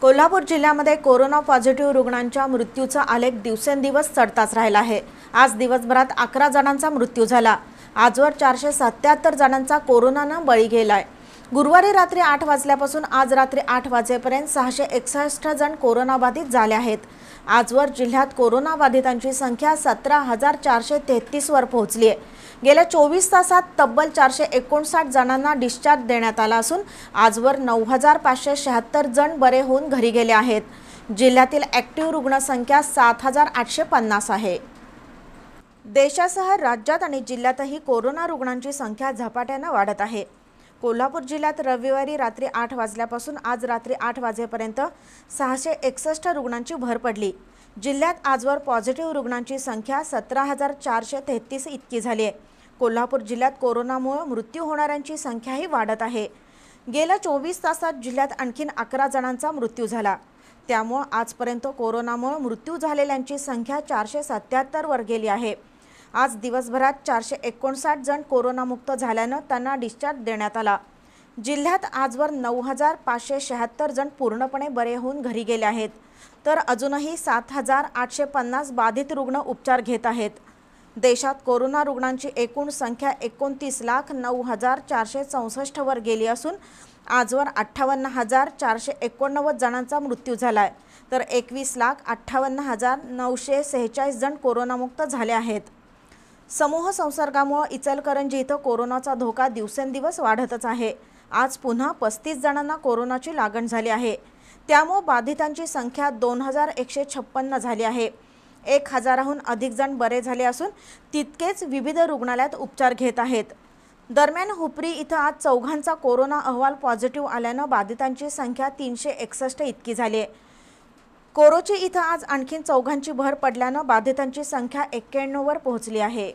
कोल्हापूर जिल्ह्यामध्ये corona positive रुग्णांच्या मृत्यूचा आलेख दिवसेंदिवस चढताच राहिला आहे आज दिवसभरात अकरा जणांचा मृत्यू झाला आजवर चारशे सत्याहत्तर जणांचा कोरोनानं बळी गेलाय गुरुवारी रात्री आठ वाजल्यापासून आज रात्री आठ वाजेपर्यंत सहाशे एकसष्ट जण कोरोनाबाधित झाले आहेत आजवर जिल्ह्यात कोरोनाबाधितांची संख्या सतरा हजार चारशे तेहतीसवर पोहोचली आहे गेल्या चोवीस तासात तब्बल चारशे एकोणसाठ जणांना डिस्चार्ज देण्यात आला असून आजवर नऊ हजार पाचशे शहात्तर जण बरे होऊन घरी गेले आहेत जिल्ह्यातील ॲक्टिव्ह रुग्णसंख्या सात हजार आठशे पन्नास आहे देशासह राज्यात आणि जिल्ह्यातही कोरोना रुग्णांची संख्या झपाट्यानं वाढत आहे कोल्हापूर जिल्ह्यात रविवारी रात्री आठ वाजल्यापासून आज रात्री आठ वाजेपर्यंत सहाशे एकसष्ट रुग्णांची भर पडली जिल्ह्यात आजवर पॉझिटिव्ह रुग्णांची संख्या सतरा हजार चारशे तेहतीस इतकी झाली आहे कोल्हापूर जिल्ह्यात कोरोनामुळे मृत्यू होणाऱ्यांची संख्याही वाढत आहे गेल्या चोवीस तासात जिल्ह्यात आणखीन अकरा जणांचा मृत्यू झाला त्यामुळं आजपर्यंत कोरोनामुळे मृत्यू झालेल्यांची संख्या चारशे सत्याहत्तरवर गेली आहे आज दिवसभरात चारशे एकोणसाठ जण कोरोनामुक्त झाल्यानं त्यांना डिस्चार्ज देण्यात आला जिल्ह्यात आजवर नऊ हजार पाचशे शहात्तर जण पूर्णपणे बरे होऊन घरी गेले आहेत तर अजूनही सात हजार आठशे पन्नास बाधित रुग्ण उपचार घेत आहेत देशात कोरोना रुग्णांची एकूण संख्या एकोणतीस लाख नऊ हजार चारशे चौसष्टवर गेली असून आजवर अठ्ठावन्न हजार चारशे एकोणनव्वद जणांचा मृत्यू झाला आहे तर एकवीस लाख अठ्ठावन्न हजार नऊशे सेहेचाळीस जण कोरोनामुक्त झाले आहेत समूह संसर्गामुळे इचलकरंजी इथं कोरोनाचा धोका दिवसेंदिवस वाढतच आहे आज पुन्हा पस्तीस जणांना कोरोनाची लागण झाली आहे त्यामुळे बाधितांची संख्या दोन हजार एकशे छप्पन्न झाली आहे एक हजाराहून अधिक जण बरे झाले असून तितकेच विविध रुग्णालयात उपचार घेत आहेत दरम्यान हुपरी इथं आज चौघांचा कोरोना अहवाल पॉझिटिव्ह आल्यानं बाधितांची संख्या तीनशे एकसष्ट इतकी झाली आहे कोरोची इथं आज आणखी चौघांची भर पडल्यानं बाधितांची संख्या एक्क्याण्णववर पोहोचली आहे